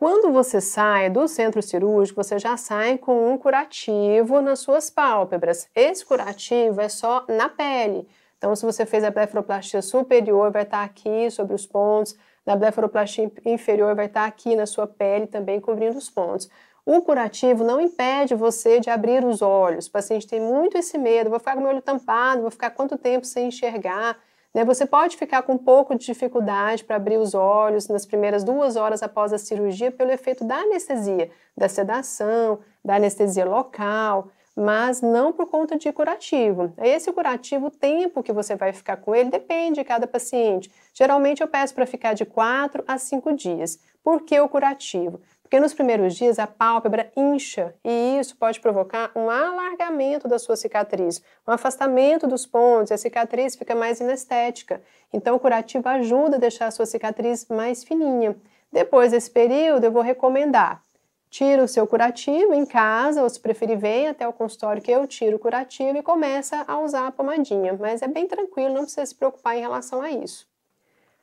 Quando você sai do centro cirúrgico, você já sai com um curativo nas suas pálpebras. Esse curativo é só na pele. Então, se você fez a blefaroplastia superior, vai estar tá aqui sobre os pontos. Na blefaroplastia inferior, vai estar tá aqui na sua pele, também cobrindo os pontos. O curativo não impede você de abrir os olhos. O paciente tem muito esse medo: vou ficar com meu olho tampado, vou ficar quanto tempo sem enxergar. Né? Você pode ficar com um pouco de dificuldade para abrir os olhos nas primeiras duas horas após a cirurgia pelo efeito da anestesia, da sedação, da anestesia local, mas não por conta de curativo. Esse curativo, o tempo que você vai ficar com ele depende de cada paciente. Geralmente eu peço para ficar de quatro a cinco dias, por que o curativo? Porque nos primeiros dias a pálpebra incha e isso pode provocar um alargamento da sua cicatriz, um afastamento dos pontos, a cicatriz fica mais inestética. Então o curativo ajuda a deixar a sua cicatriz mais fininha. Depois desse período, eu vou recomendar tira o seu curativo em casa, ou se preferir, vem até o consultório que eu tiro o curativo e começa a usar a pomadinha. Mas é bem tranquilo, não precisa se preocupar em relação a isso.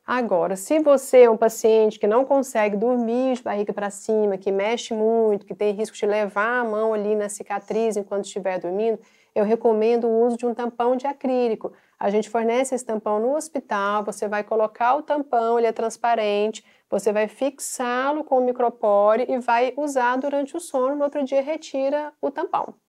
Agora, se você é um paciente que não consegue dormir de barriga para cima, que mexe muito, que tem risco de levar a mão ali na cicatriz enquanto estiver dormindo, eu recomendo o uso de um tampão de acrílico. A gente fornece esse tampão no hospital, você vai colocar o tampão, ele é transparente, você vai fixá-lo com o micropore e vai usar durante o sono, no outro dia retira o tampão.